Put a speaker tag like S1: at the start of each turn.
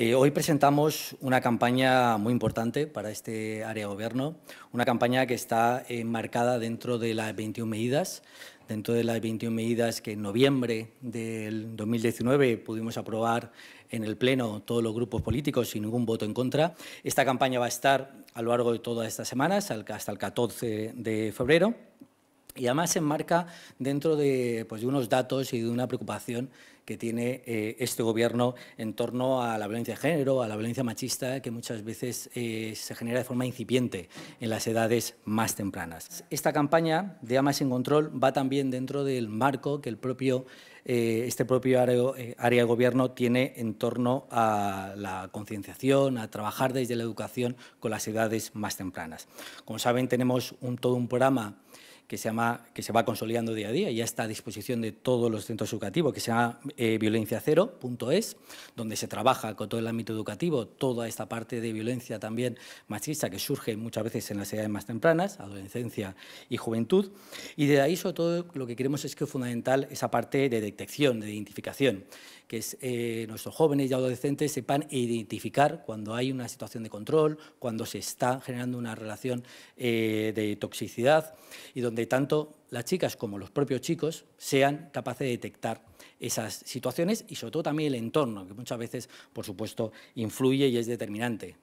S1: Eh, hoy presentamos una campaña muy importante para este área de gobierno, una campaña que está enmarcada eh, dentro de las 21 medidas, dentro de las 21 medidas que en noviembre del 2019 pudimos aprobar en el Pleno todos los grupos políticos sin ningún voto en contra. Esta campaña va a estar a lo largo de todas estas semanas, hasta el 14 de febrero. Y además se enmarca dentro de, pues, de, unos datos y de una preocupación que tiene eh, este gobierno en torno a la violencia de género, a la violencia machista, que muchas veces eh, se genera de forma incipiente en las edades más tempranas. Esta campaña de amas en Control va también dentro del marco que el propio, eh, este propio área, de gobierno tiene en torno a la concienciación, a trabajar desde la educación con las edades más tempranas. Como saben, tenemos un, todo un programa que se, que se va consolidando día a día y ya está a disposición de todos los centros educativos, que se llama eh, violenciacero.es, donde se trabaja con todo el ámbito educativo, toda esta parte de violencia también machista que surge muchas veces en las edades más tempranas, adolescencia y juventud. Y de ahí, sobre todo, lo que queremos es que es fundamental esa parte de detección, de identificación que eh, nuestros jóvenes y adolescentes sepan identificar cuando hay una situación de control, cuando se está generando una relación eh, de toxicidad y donde tanto las chicas como los propios chicos sean capaces de detectar esas situaciones y sobre todo también el entorno, que muchas veces, por supuesto, influye y es determinante.